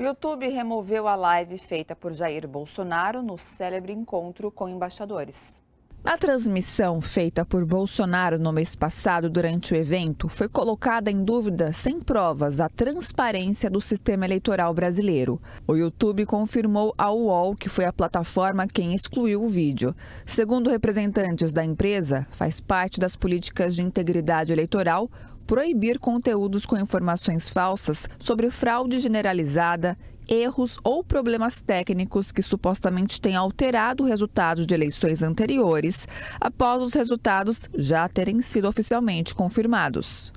O YouTube removeu a live feita por Jair Bolsonaro no célebre encontro com embaixadores. Na transmissão feita por Bolsonaro no mês passado durante o evento, foi colocada em dúvida, sem provas, a transparência do sistema eleitoral brasileiro. O YouTube confirmou ao UOL que foi a plataforma quem excluiu o vídeo. Segundo representantes da empresa, faz parte das políticas de integridade eleitoral proibir conteúdos com informações falsas sobre fraude generalizada, erros ou problemas técnicos que supostamente têm alterado o resultado de eleições anteriores, após os resultados já terem sido oficialmente confirmados.